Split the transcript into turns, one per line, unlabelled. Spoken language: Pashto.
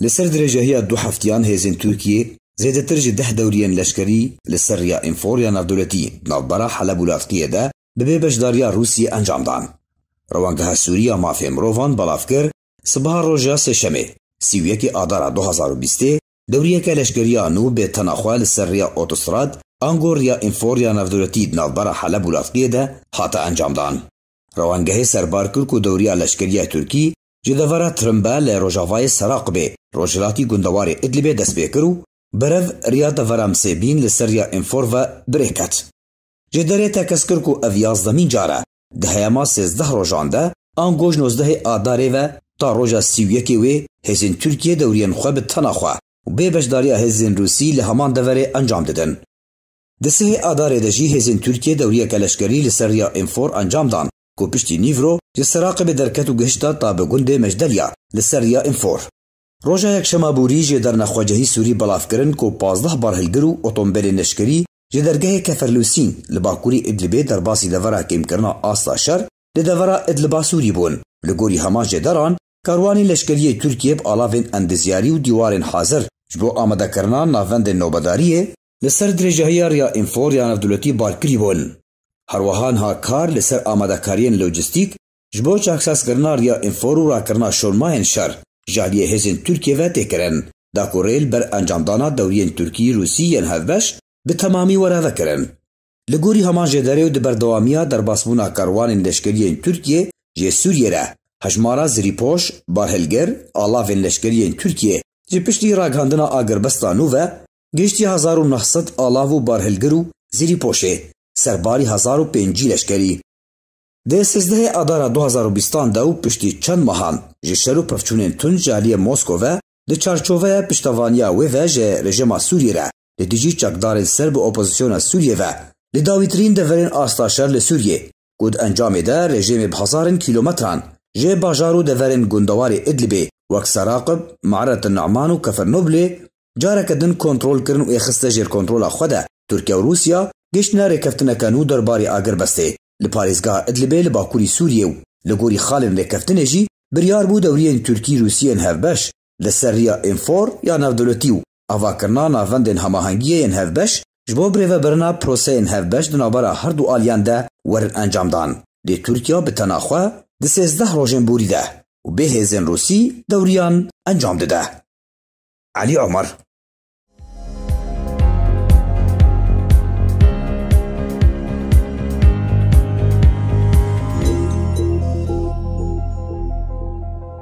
لسر درجة هي دو حفتيان هيزن تركيا زيد ترجي ده دوريا لشكري لسر يا انفور يا نافدولتي نظبرا حلب ولاتقية ده ببي بجداريا روسيا انجام دان روانگاه سوريا ما في مروفان بلافكر صباح روجا سشمي سيويكي آدارا دو هزارو بيستي دوريا لشكريا نو به تناخوا لسر يا اوتوستراد انغور يا انفور يا نفدولتی نالبرا حلب و لاتقیه ده حتا انجام دان. روانگه سربار کرکو دوریا لشکریه ترکی جدوارا ترمبه لروجاوای سراق به ڕۆژهڵاتی گوندەواری ئیدلیبێ دەستپێکر و بەرەڤ ریادە ڤەرامسێبین لە سەریا ئینفۆڤە درێکات جێدەرێتە کەسکرک و ئەڤ یازدەمین جارە دهەیەما روجان ده آنگوش نوزده نۆزدەهی و تا روجا سیویەکی وێ هێزین تورکیە دەورێن خوێ بە تەناخوا و بێ بەشداریا هێزین لهمان لە انجام ددن ئەنجام ددن دسێ ئادارێ دەژی هێزین تورکیە دەوریەکە لەشکەری لە سەریا ئینفۆر ئەنجامدان کو پشتی نیڤۆ جە به درکت و گەشتا تا به گنده مجدلیا لسریا انفور روژا یەکشەمە بوری جێ دەرنەخواجەهی سووری بەڵافکردن کۆ پازدە بارهلگر و ئۆتۆمبیلی نشکری جێ دەرگەهی کەفەرلووسین لە باکووری ئیدلبێ دەرباسی دەڤرا کێمکردنا ئاستا شەر لە دەڤرا ئیدلبا سووری بوون لە گۆری هەما جێدەران کاروانی لەشکریە تورکیە ئالاڤێن ئەندزیاری و دیوارên حاضر ji بۆ ئامادەکردنا ناڤەندên nobeddariyê li ser dirêjehiyya ya înfor ya navdewletî barkirî bûn هەروەها ha kar li ser amadekariyên lojistîk ji bo çaksazkirina ya înfor û rakirina şormayên şer Jaliye hêzên Tirkiye ve têkirin. Dakorêl ber encamdana dewriyên Tirkî Rûsiyên hevbeş bi temamî were vekirin. Li gorî heman jêderê û di berdewamiya derbasbûna karwanên leşkeriyên Tirkiye ji Sûriye re hejmara zirîpoş, barhilger, alavên leşkeriyên Tirkiye ji piştî ragihandina Agirbistan û ve giştî 1900 alav û barhilgir û zirîpoşê serbarî 1005 leşkerî Di sizdehe adara 2020 de û piştî çend mehan ji şerû pevçûnên tunç ji aliyê Moskova di çarçoveya piştavaniya wê ve ji rejima Sûriyê re li dijî çekdarên ser bi opozisyona Sûriyê ve li dawîtirîn deverên astaşer li Sûriyê ku di encamê de rejimê bi hezarên kilometran ji bajar û deverên gundawarê Idlibê wek Seraqib, Maretin Naman û Kefernobilê careke din kontrol kirin û êxiste jêr kontrola xwe de Tirkiye û Rûsya giştine rêkeftineke nû derbarê Agirbestê li Parêzga Idlibê li Bakurê Sûriyê û li gorî xalên vêkeftinê jî biryar bû dewriyên Tirkî Rûsiyên hevbeş li seriya Infor ya navdewletî û avakirnana vendên hemahengiyên hevbeş ji bo birêvebirina proseyên hevbeş di navbera her du aliyan de werin encam dan. Lê Tirkiya bi tena xwe di sêzdeh rojên borî de û bêhêzên Rûsî dewriyan encam dide. علي عمر